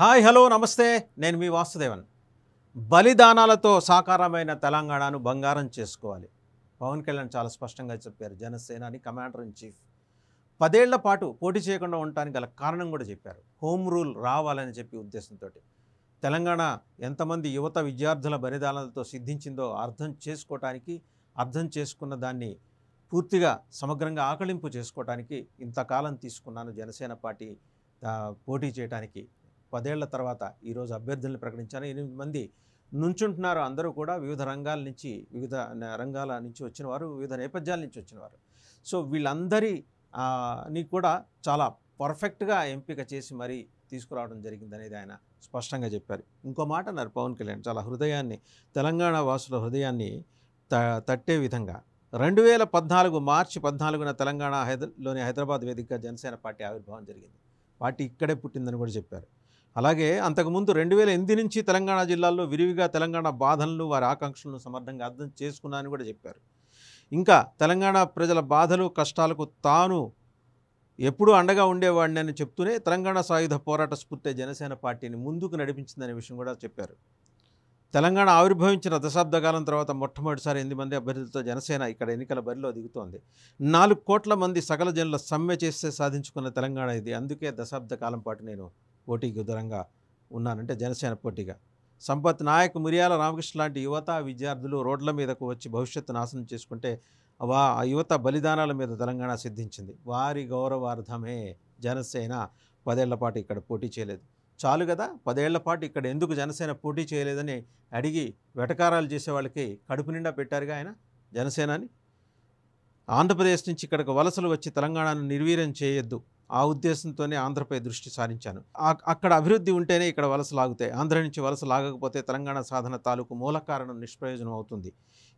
hi hello నమస్తే నేను మీ వాసుదేవన్ బలిదానాలతో సాకారమైన తెలంగాణను బంగారం చేసుకోవాలి పవన్ కళ్యాణ్ చాలా స్పష్టంగా చెప్పారు జనసేనాని కమాండర్ ఇన్ చీఫ్ పదేళ్ల పాటు పోటీ చేయకుండా ఉండటానికి గల కారణం కూడా చెప్పారు హోమ్ రూల్ రావాలని చెప్పి ఉద్దేశంతో తెలంగాణ ఎంతమంది యువత విద్యార్థుల బలిదానాలతో సిద్ధించిందో అర్థం చేసుకోవటానికి అర్థం చేసుకున్న దాన్ని పూర్తిగా సమగ్రంగా ఆకలింపు చేసుకోవటానికి ఇంతకాలం తీసుకున్నాను జనసేన పార్టీ పోటీ చేయడానికి పదేళ్ల తర్వాత ఈరోజు అభ్యర్థులను ప్రకటించాను ఎనిమిది మంది నుంచుంటున్నారు అందరూ కూడా వివిధ రంగాల నుంచి వివిధ రంగాల నుంచి వచ్చిన వారు వివిధ నేపథ్యాల నుంచి వచ్చిన వారు సో వీళ్ళందరినీ కూడా చాలా పర్ఫెక్ట్గా ఎంపిక చేసి మరీ తీసుకురావడం జరిగిందనేది ఆయన స్పష్టంగా చెప్పారు ఇంకో మాట అన్నారు పవన్ కళ్యాణ్ చాలా హృదయాన్ని తెలంగాణ వాసుల హృదయాన్ని త తట్టే విధంగా రెండు వేల పద్నాలుగు మార్చి పద్నాలుగున తెలంగాణ హైదరాలోని హైదరాబాద్ వేదికగా జనసేన పార్టీ ఆవిర్భావం జరిగింది పార్టీ ఇక్కడే పుట్టిందని కూడా చెప్పారు అలాగే అంతకుముందు రెండు వేల ఎనిమిది నుంచి తెలంగాణ జిల్లాల్లో విరివిగా తెలంగాణ బాధలను వారి ఆకాంక్షలను సమర్థంగా అర్థం చేసుకున్నారని కూడా చెప్పారు ఇంకా తెలంగాణ ప్రజల బాధలు కష్టాలకు తాను ఎప్పుడూ అండగా ఉండేవాడిని చెప్తూనే తెలంగాణ సాయుధ పోరాట స్ఫూర్తి జనసేన పార్టీని ముందుకు నడిపించిందనే విషయం కూడా చెప్పారు తెలంగాణ ఆవిర్భవించిన దశాబ్ద కాలం తర్వాత మొట్టమొదటిసారి ఎనిమిది మంది అభ్యర్థులతో జనసేన ఇక్కడ ఎన్నికల బరిలో దిగుతోంది నాలుగు కోట్ల మంది సకల జనుల సమ్మె చేస్తే సాధించుకున్న తెలంగాణ ఇది అందుకే దశాబ్ద కాలం పాటు నేను పోటీకి దూరంగా ఉన్నానంటే జనసేన పోటీగా సంపత్ నాయక్ మురియాల రామకృష్ణ లాంటి యువత విద్యార్థులు రోడ్ల మీదకు వచ్చి భవిష్యత్తు నాశనం చేసుకుంటే వా ఆ యువత బలిదానాల మీద తెలంగాణ సిద్ధించింది వారి గౌరవార్థమే జనసేన పదేళ్ల పాటు ఇక్కడ పోటీ చేయలేదు చాలు కదా పదేళ్ల పాటు ఇక్కడ ఎందుకు జనసేన పోటీ చేయలేదని అడిగి వెటకారాలు చేసే వాళ్ళకి కడుపు నిండా పెట్టారుగా ఆయన జనసేనని ఆంధ్రప్రదేశ్ నుంచి ఇక్కడికి వలసలు వచ్చి తెలంగాణను నిర్వీర్యం చేయొద్దు ఆ ఉద్దేశంతోనే ఆంధ్రపై దృష్టి సారించాను అక్కడ అభివృద్ధి ఉంటేనే ఇక్కడ వలస లాగుతాయి ఆంధ్ర నుంచి వలస లాగకపోతే తెలంగాణ సాధన తాలూకు మూల కారణం నిష్ప్రయోజనం అవుతుంది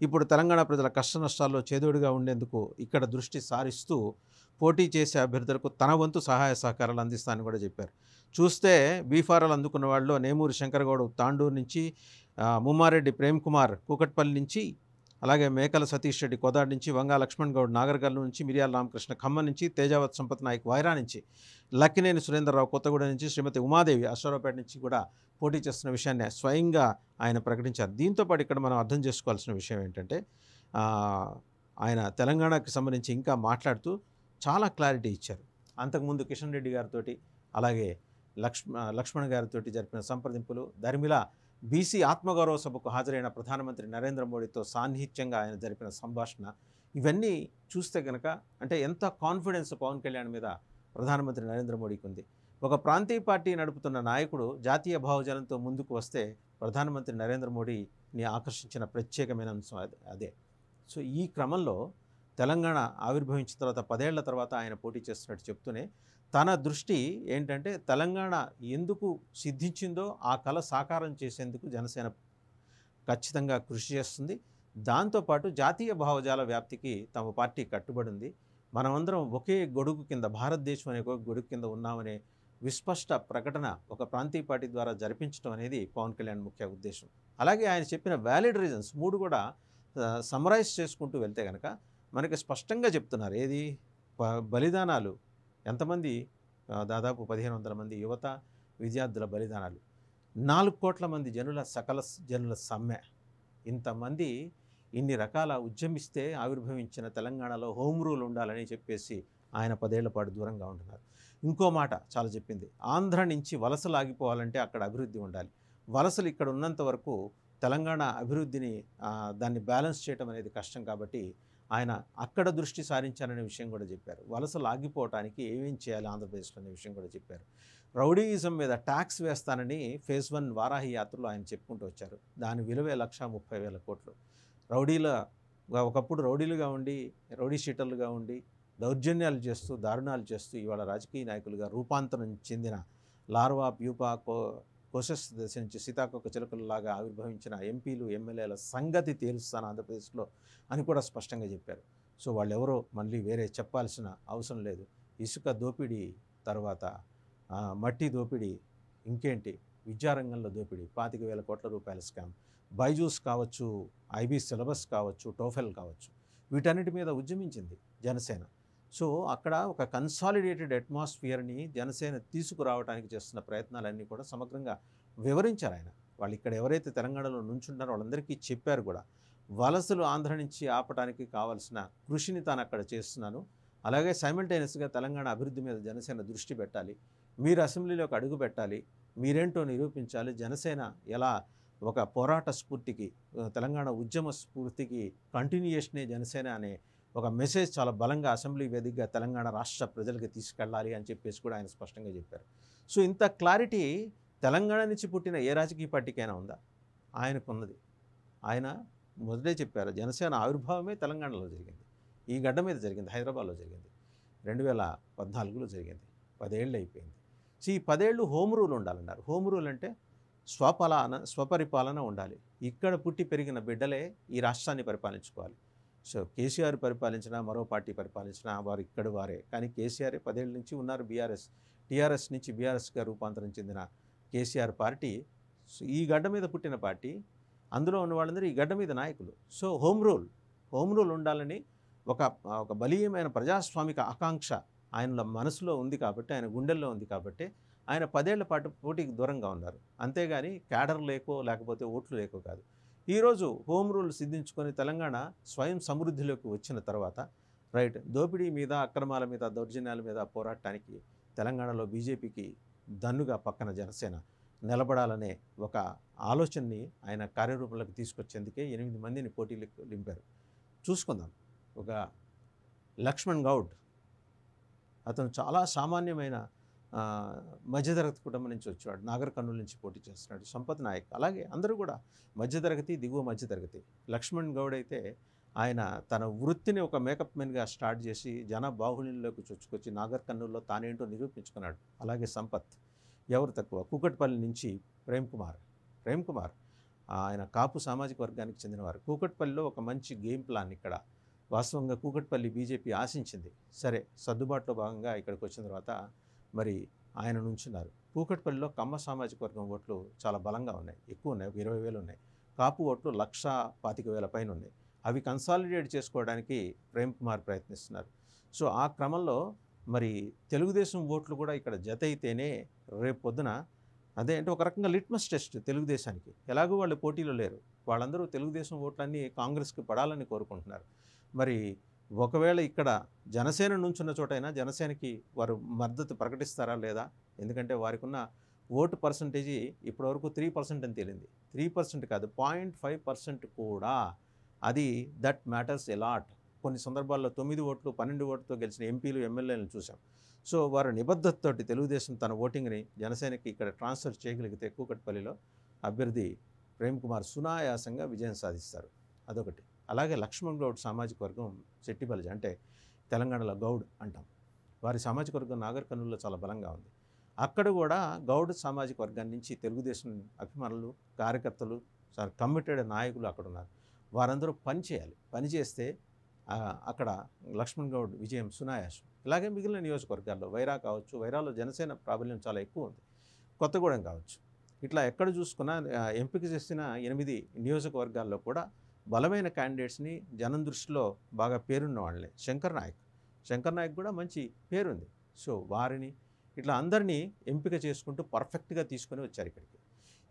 ఇప్పుడు తెలంగాణ ప్రజల కష్ట నష్టాల్లో చేదోడుగా ఉండేందుకు ఇక్కడ దృష్టి సారిస్తూ పోటీ చేసే అభ్యర్థులకు తన వంతు సహాయ సహకారాలు అందిస్తానని కూడా చెప్పారు చూస్తే బీఫారాలు అందుకున్న వాళ్ళు నేమూరి శంకరగౌడ తాండూరు నుంచి ముమ్మారెడ్డి ప్రేమ్ కుమార్ కూకట్పల్లి నుంచి అలాగే మేకల సతీష్ రెడ్డి కోదాడి నుంచి వంగా లక్ష్మణ్ గౌడ్ నాగర్గల్ నుంచి మిరియాల రామకృష్ణ ఖమ్మం నుంచి తేజావత్ సంపత్ నాయక్ వైరా నుంచి లక్కినేని సురేందర్రావు కొత్తగూడెం నుంచి శ్రీమతి ఉమాదేవి అశ్వరావుపేట నుంచి కూడా పోటీ చేస్తున్న విషయాన్ని స్వయంగా ఆయన ప్రకటించారు దీంతోపాటు ఇక్కడ మనం అర్థం చేసుకోవాల్సిన విషయం ఏంటంటే ఆయన తెలంగాణకు సంబంధించి ఇంకా మాట్లాడుతూ చాలా క్లారిటీ ఇచ్చారు అంతకుముందు కిషన్ రెడ్డి గారితో అలాగే లక్ష్మ లక్ష్మణ్ గారితో జరిపిన సంప్రదింపులు ధర్మిలా బీసీ ఆత్మగౌరవ సభకు హాజరైన ప్రధానమంత్రి నరేంద్ర మోడీతో సాన్నిహిత్యంగా ఆయన జరిపిన సంభాషణ ఇవన్నీ చూస్తే కనుక అంటే ఎంత కాన్ఫిడెన్స్ పవన్ కళ్యాణ్ మీద ప్రధానమంత్రి నరేంద్ర మోడీకి ఉంది ఒక ప్రాంతీయ పార్టీ నడుపుతున్న నాయకుడు జాతీయ భావజాలంతో ముందుకు వస్తే ప్రధానమంత్రి నరేంద్ర మోడీని ఆకర్షించిన ప్రత్యేకమైన అంశం అదే సో ఈ క్రమంలో తెలంగాణ ఆవిర్భవించిన తర్వాత పదేళ్ల తర్వాత ఆయన పోటీ చేస్తున్నట్టు చెప్తూనే తన దృష్టి ఏంటంటే తెలంగాణ ఎందుకు సిద్ధించిందో ఆ కళ సాకారం చేసేందుకు జనసేన ఖచ్చితంగా కృషి చేస్తుంది దాంతోపాటు జాతీయ భావజాల వ్యాప్తికి తమ పార్టీ కట్టుబడి ఉంది మనమందరం ఒకే గొడుగు కింద భారతదేశం అనే ఒక గొడుగు కింద ఉన్నామనే విస్పష్ట ప్రకటన ఒక ప్రాంతీయ పార్టీ ద్వారా జరిపించడం అనేది పవన్ కళ్యాణ్ ముఖ్య ఉద్దేశం అలాగే ఆయన చెప్పిన వ్యాలిడ్ రీజన్స్ మూడు కూడా సమరైజ్ చేసుకుంటూ వెళ్తే కనుక మనకి స్పష్టంగా చెప్తున్నారు ఏది బలిదానాలు ఎంతమంది దాదాపు పదిహేను వందల మంది యువత విద్యార్థుల బలిదానాలు నాలుగు కోట్ల మంది జనుల సకల జనుల సమ్మె ఇంతమంది ఇన్ని రకాల ఉద్యమిస్తే ఆవిర్భవించిన తెలంగాణలో హోమ్ రూల్ ఉండాలని చెప్పేసి ఆయన పదేళ్ల పాటు దూరంగా ఉంటున్నారు ఇంకో మాట చాలా చెప్పింది ఆంధ్ర నుంచి వలసలు ఆగిపోవాలంటే అక్కడ అభివృద్ధి ఉండాలి వలసలు ఇక్కడ ఉన్నంత వరకు తెలంగాణ అభివృద్ధిని దాన్ని బ్యాలెన్స్ చేయడం అనేది కష్టం కాబట్టి ఆయన అక్కడ దృష్టి సారించారనే విషయం కూడా చెప్పారు వలస లాగిపోవటానికి ఏమేం చేయాలి ఆంధ్రప్రదేశ్లో అనే విషయం కూడా చెప్పారు రౌడీయిజం మీద ట్యాక్స్ వేస్తానని ఫేజ్ వన్ వారాహి యాత్రలో ఆయన చెప్పుకుంటూ వచ్చారు దాని విలువే లక్ష ముప్పై వేల కోట్లు రౌడీల ఒకప్పుడు రౌడీలుగా ఉండి రౌడీ షీటర్లుగా ఉండి దౌర్జన్యాలు చేస్తూ దారుణాలు చేస్తూ ఇవాళ రాజకీయ నాయకులుగా రూపాంతరం చెందిన లార్వా ప్యూపా కో కోశస్ దశ నుంచి సీతాకొక చిలకలలాగా ఆవిర్భవించిన ఎంపీలు ఎమ్మెల్యేల సంగతి తేలుస్తాను ఆంధ్రప్రదేశ్లో అని కూడా స్పష్టంగా చెప్పారు సో వాళ్ళెవరో మళ్ళీ వేరే చెప్పాల్సిన అవసరం లేదు ఇసుక దోపిడీ తర్వాత మట్టి దోపిడీ ఇంకేంటి విద్యారంగంలో దోపిడీ పాతిక వేల కోట్ల రూపాయల స్కామ్ బైజూస్ కావచ్చు ఐబీ సిలబస్ కావచ్చు టోఫెల్ కావచ్చు వీటన్నిటి మీద ఉద్యమించింది జనసేన సో అక్కడ ఒక కన్సాలిడేటెడ్ అట్మాస్ఫియర్ని జనసేన తీసుకురావడానికి చేస్తున్న ప్రయత్నాలన్నీ కూడా సమగ్రంగా వివరించారు ఆయన వాళ్ళు ఇక్కడ ఎవరైతే తెలంగాణలో నుంచుంటారో వాళ్ళందరికీ చెప్పారు కూడా వలసలు ఆంధ్ర నుంచి ఆపడానికి కావాల్సిన కృషిని తాను అక్కడ చేస్తున్నాను అలాగే సైమిల్టేనియస్గా తెలంగాణ అభివృద్ధి మీద జనసేన దృష్టి పెట్టాలి మీరు అసెంబ్లీలోకి అడుగు పెట్టాలి మీరేంటో నిరూపించాలి జనసేన ఎలా ఒక పోరాట స్ఫూర్తికి తెలంగాణ ఉద్యమ స్ఫూర్తికి కంటిన్యూయేషనే జనసేన అనే ఒక మెసేజ్ చాలా బలంగా అసెంబ్లీ వేదికగా తెలంగాణ రాష్ట్ర ప్రజలకు తీసుకెళ్ళాలి అని చెప్పేసి కూడా ఆయన స్పష్టంగా చెప్పారు సో ఇంత క్లారిటీ తెలంగాణ నుంచి పుట్టిన ఏ రాజకీయ పార్టీకైనా ఉందా ఆయనకున్నది ఆయన మొదటే చెప్పారు జనసేన ఆవిర్భావమే తెలంగాణలో జరిగింది ఈ గడ్డ మీద జరిగింది హైదరాబాద్లో జరిగింది రెండు వేల పద్నాలుగులో జరిగింది పదేళ్ళు అయిపోయింది సో ఈ పదేళ్ళు హోమ్ రూల్ ఉండాలన్నారు హోమ్ రూల్ అంటే స్వపలాన స్వపరిపాలన ఉండాలి ఇక్కడ పుట్టి పెరిగిన బిడ్డలే ఈ రాష్ట్రాన్ని పరిపాలించుకోవాలి సో కేసీఆర్ పరిపాలించిన మరో పార్టీ పరిపాలించిన వారు ఇక్కడ వారే కానీ కేసీఆర్ పదేళ్ళ నుంచి ఉన్నారు బీఆర్ఎస్ టీఆర్ఎస్ నుంచి బీఆర్ఎస్గా రూపాంతరం చెందిన కేసీఆర్ పార్టీ సో ఈ గడ్డ మీద పుట్టిన పార్టీ అందులో ఉన్న వాళ్ళందరూ ఈ గడ్డ మీద నాయకులు so home rule home rule ఉండాలని ఒక ఒక బలీయమైన ప్రజాస్వామిక ఆకాంక్ష ఆయన మనసులో ఉంది కాబట్టి ఆయన గుండెల్లో ఉంది కాబట్టి ఆయన పదేళ్ల పాటు పోటీకి దూరంగా ఉన్నారు అంతేగాని క్యాడర్ లేకో లేకపోతే ఓట్లు లేకో కాదు ఈరోజు హోమ్ రూల్ సిద్ధించుకొని తెలంగాణ స్వయం సమృద్ధిలోకి వచ్చిన తర్వాత రైట్ దోపిడీ మీద అక్రమాల మీద దౌర్జన్యాల మీద పోరాటానికి తెలంగాణలో బీజేపీకి దన్నుగా పక్కన జనసేన నిలబడాలనే ఒక ఆలోచనని ఆయన కార్యరూపంలోకి తీసుకొచ్చేందుకే ఎనిమిది మందిని పోటీలకు నింపారు చూసుకుందాం ఒక లక్ష్మణ్ గౌడ్ అతను చాలా సామాన్యమైన మధ్యతరగతి కుటుంబం నుంచి వచ్చేవాడు నాగర్ కర్నూలు నుంచి పోటీ చేస్తున్నాడు సంపత్ నాయక్ అలాగే అందరూ కూడా మధ్యతరగతి దిగువ మధ్యతరగతి లక్ష్మణ్ గౌడ్ అయితే ఆయన తన వృత్తిని ఒక మేకప్ మెన్గా స్టార్ట్ చేసి జన బాహుళ్యంలోకి చొచ్చుకొచ్చి నాగర్ కర్నూలులో తానేంటో నిరూపించుకున్నాడు అలాగే సంపత్ ఎవరు తక్కువ కూకట్పల్లి నుంచి ప్రేమ్ కుమార్ ప్రేమ్ కుమార్ ఆయన కాపు సామాజిక వర్గానికి చెందినవారు కూకట్పల్లిలో ఒక మంచి గేమ్ ప్లాన్ ఇక్కడ వాస్తవంగా కూకట్పల్లి బీజేపీ ఆశించింది సరే సర్దుబాటులో భాగంగా ఇక్కడికి వచ్చిన తర్వాత మరి ఆయన నుంచున్నారు కూకట్పల్లిలో కమ్మ సామాజిక వర్గం ఓట్లు చాలా బలంగా ఉన్నాయి ఎక్కువ ఉన్నాయి ఇరవై వేలు ఉన్నాయి కాపు ఓట్లు లక్ష పాతిక వేల పైన ఉన్నాయి అవి కన్సాలిడేట్ చేసుకోవడానికి ప్రేమ్ కుమార్ ప్రయత్నిస్తున్నారు సో ఆ క్రమంలో మరి తెలుగుదేశం ఓట్లు కూడా ఇక్కడ జత అయితేనే రేపు పొద్దున అదే అంటే ఒక రకంగా లిట్మస్ టెస్ట్ తెలుగుదేశానికి ఎలాగో వాళ్ళు పోటీలో లేరు వాళ్ళందరూ తెలుగుదేశం ఓట్లన్నీ కాంగ్రెస్కి పడాలని కోరుకుంటున్నారు మరి ఒకవేళ ఇక్కడ జనసేన నుంచి ఉన్న చోటైనా జనసేనకి వారు మద్దతు ప్రకటిస్తారా లేదా ఎందుకంటే వారికి ఉన్న ఓటు పర్సంటేజీ ఇప్పటివరకు త్రీ పర్సెంట్ అని తేలింది త్రీ పర్సెంట్ కాదు పాయింట్ ఫైవ్ పర్సెంట్ కూడా అది దట్ మ్యాటర్స్ ఎలాట్ కొన్ని సందర్భాల్లో తొమ్మిది ఓట్లు పన్నెండు ఓట్లతో గెలిచిన ఎంపీలు ఎమ్మెల్యేలను చూసాం సో వారు నిబద్ధతతోటి తెలుగుదేశం తన ఓటింగ్ని జనసేనకి ఇక్కడ ట్రాన్స్ఫర్ చేయగలిగితే కూకట్పల్లిలో అభ్యర్థి ప్రేమ్ కుమార్ సునాయాసంగా విజయం సాధిస్తారు అదొకటి అలాగే లక్ష్మణ్ గౌడ్ సామాజిక వర్గం చెట్టిపల్లి అంటే తెలంగాణలో గౌడ్ అంటాం వారి సామాజిక వర్గం నాగర్కర్నూలులో చాలా బలంగా ఉంది అక్కడ కూడా గౌడ్ సామాజిక వర్గాన్ని నుంచి తెలుగుదేశం అభిమానులు కార్యకర్తలు సార్ కమిటెడ్ నాయకులు అక్కడ ఉన్నారు వారందరూ పని చేయాలి పని చేస్తే అక్కడ లక్ష్మణ్ గౌడ్ విజయం సునాయాసం ఇలాగే మిగిలిన నియోజకవర్గాల్లో వైరా కావచ్చు వైరాలో జనసేన ప్రాబల్యం చాలా ఎక్కువ ఉంది కొత్తగూడెం కావచ్చు ఇట్లా ఎక్కడ చూసుకున్నా ఎంపిక చేసిన ఎనిమిది నియోజకవర్గాల్లో కూడా బలమైన క్యాండిడేట్స్ని జనం దృష్టిలో బాగా పేరున్న వాళ్ళే శంకర్ నాయక్ శంకర్ నాయక్ కూడా మంచి పేరుంది సో వారిని ఇట్లా అందరినీ ఎంపిక చేసుకుంటూ పర్ఫెక్ట్గా తీసుకొని వచ్చారు ఇక్కడికి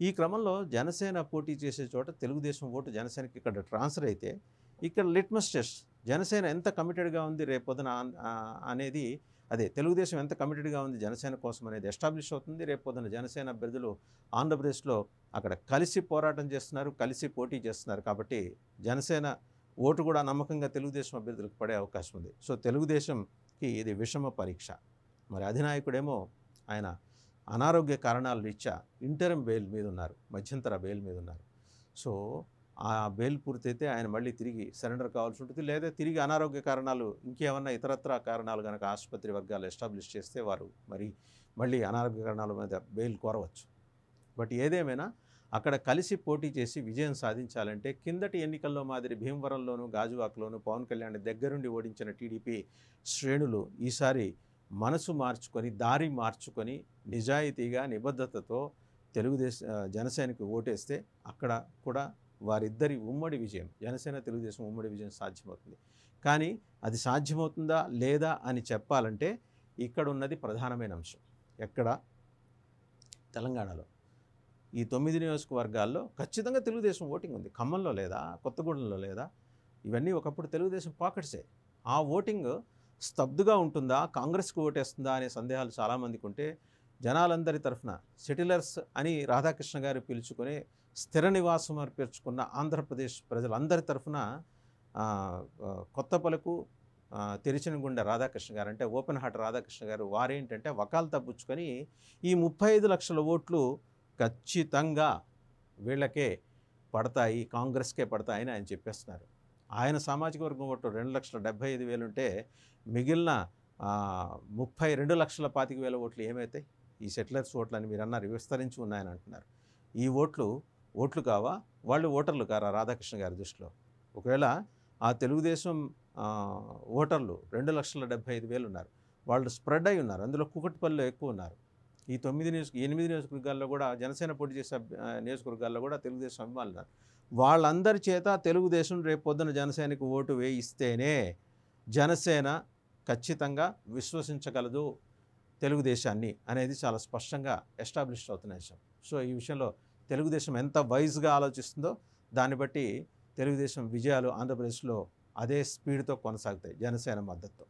ఈ క్రమంలో జనసేన పోటీ చేసే చోట తెలుగుదేశం ఓటు జనసేనకి ఇక్కడ ట్రాన్స్ఫర్ అయితే ఇక్కడ లిట్మస్ టెస్ట్ జనసేన ఎంత కమిటెడ్గా ఉంది రేపొద్దున అనేది అదే తెలుగుదేశం ఎంత కమిటెడ్గా ఉంది జనసేన కోసం అనేది ఎస్టాబ్లిష్ అవుతుంది రేపు పొద్దున జనసేన అభ్యర్థులు ఆంధ్రప్రదేశ్లో అక్కడ కలిసి పోరాటం చేస్తున్నారు కలిసి పోటీ చేస్తున్నారు కాబట్టి జనసేన ఓటు కూడా నమ్మకంగా తెలుగుదేశం అభ్యర్థులకు పడే అవకాశం ఉంది సో తెలుగుదేశంకి ఇది విషమ పరీక్ష మరి అధినాయకుడేమో ఆయన అనారోగ్య కారణాలు రీత్యా ఇంటరం బెయిల్ మీద ఉన్నారు మధ్యంతర బెయిల్ మీద ఉన్నారు సో ఆ బెయిల్ పూర్తయితే ఆయన మళ్ళీ తిరిగి సరెండర్ కావాల్సి ఉంటుంది లేదా తిరిగి అనారోగ్య కారణాలు ఇంకేమన్నా ఇతరత్ర కారణాలు కనుక ఆసుపత్రి వర్గాలు ఎస్టాబ్లిష్ చేస్తే వారు మరి మళ్ళీ అనారోగ్య కారణాల మీద బెయిల్ కోరవచ్చు బట్ ఏదేమైనా అక్కడ కలిసి పోటీ చేసి విజయం సాధించాలంటే కిందటి ఎన్నికల్లో మాదిరి భీమవరంలోను గాజువాకలోను పవన్ కళ్యాణ్ దగ్గరుండి ఓడించిన టీడీపీ శ్రేణులు ఈసారి మనసు మార్చుకొని దారి మార్చుకొని నిజాయితీగా నిబద్ధతతో తెలుగుదేశ జనసేనకు ఓటేస్తే అక్కడ కూడా వారిద్దరి ఉమ్మడి విజయం జనసేన తెలుగుదేశం ఉమ్మడి విజయం సాధ్యమవుతుంది కానీ అది సాధ్యమవుతుందా లేదా అని చెప్పాలంటే ఇక్కడ ఉన్నది ప్రధానమైన అంశం ఎక్కడ తెలంగాణలో ఈ తొమ్మిది నియోజకవర్గాల్లో ఖచ్చితంగా తెలుగుదేశం ఓటింగ్ ఉంది ఖమ్మంలో లేదా కొత్తగూడెంలో లేదా ఇవన్నీ ఒకప్పుడు తెలుగుదేశం పాకెట్సే ఆ ఓటింగ్ స్తబ్దుగా ఉంటుందా కాంగ్రెస్కు ఓటేస్తుందా అనే సందేహాలు చాలామందికి ఉంటే జనాలందరి తరఫున సెటిలర్స్ అని రాధాకృష్ణ గారు పిలుచుకునే స్థిర నివాసం అర్పించుకున్న ఆంధ్రప్రదేశ్ ప్రజలందరి తరఫున కొత్త పలుకు గుండె రాధాకృష్ణ గారు అంటే ఓపెన్ హార్ట్ రాధాకృష్ణ గారు వారేంటంటే వకాలు తప్పించుకొని ఈ ముప్పై ఐదు లక్షల ఓట్లు ఖచ్చితంగా వీళ్ళకే పడతాయి కాంగ్రెస్కే పడతాయని ఆయన చెప్పేస్తున్నారు ఆయన సామాజిక వర్గం ఓట్లు రెండు లక్షల డెబ్బై ఐదు వేలు ఉంటే మిగిలిన ముప్పై రెండు లక్షల పాతిక వేల ఓట్లు ఏమవుతాయి ఈ సెటిలర్స్ ఓట్లు అని మీరు అన్నారు విస్తరించి ఉన్నాయని అంటున్నారు ఈ ఓట్లు ఓట్లు కావా వాళ్ళు ఓటర్లు కారా రాధాకృష్ణ గారి దృష్టిలో ఒకవేళ ఆ తెలుగుదేశం ఓటర్లు రెండు లక్షల డెబ్బై ఐదు వేలు ఉన్నారు వాళ్ళు స్ప్రెడ్ అయి ఉన్నారు అందులో కుకట్పల్లిలో ఎక్కువ ఉన్నారు ఈ తొమ్మిది నియోజక ఎనిమిది నియోజకవర్గాల్లో కూడా జనసేన పోటీ చేసే నియోజకవర్గాల్లో కూడా తెలుగుదేశం అభిమానులు ఉన్నారు వాళ్ళందరి చేత తెలుగుదేశం రేపొద్దున జనసేనకు ఓటు వేయిస్తేనే జనసేన ఖచ్చితంగా విశ్వసించగలదు తెలుగుదేశాన్ని అనేది చాలా స్పష్టంగా ఎస్టాబ్లిష్ అవుతున్న విషయం సో ఈ విషయంలో తెలుగుదేశం ఎంత వైజ్గా ఆలోచిస్తుందో దాన్ని బట్టి తెలుగుదేశం విజయాలు ఆంధ్రప్రదేశ్లో అదే స్పీడ్తో కొనసాగుతాయి జనసేన మద్దతుతో